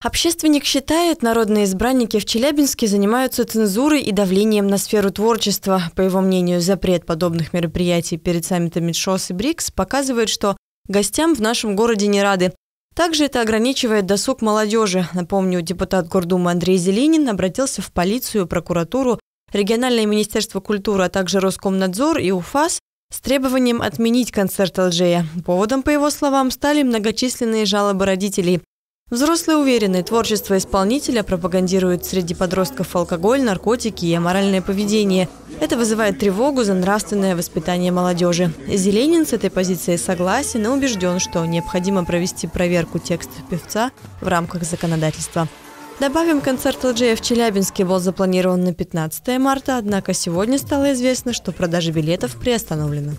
Общественник считает, народные избранники в Челябинске занимаются цензурой и давлением на сферу творчества. По его мнению, запрет подобных мероприятий перед саммитами ШОС и БРИКС показывает, что гостям в нашем городе не рады. Также это ограничивает досуг молодежи. Напомню, депутат Гордумы Андрей Зеленин обратился в полицию, прокуратуру, региональное министерство культуры, а также Роскомнадзор и УФАС с требованием отменить концерт Алжея. Поводом, по его словам, стали многочисленные жалобы родителей. Взрослые уверены, творчество исполнителя пропагандирует среди подростков алкоголь, наркотики и аморальное поведение. Это вызывает тревогу за нравственное воспитание молодежи. Зеленин с этой позицией согласен и убежден, что необходимо провести проверку текстов певца в рамках законодательства. Добавим, концерт Элджея в Челябинске был запланирован на 15 марта, однако сегодня стало известно, что продажа билетов приостановлена.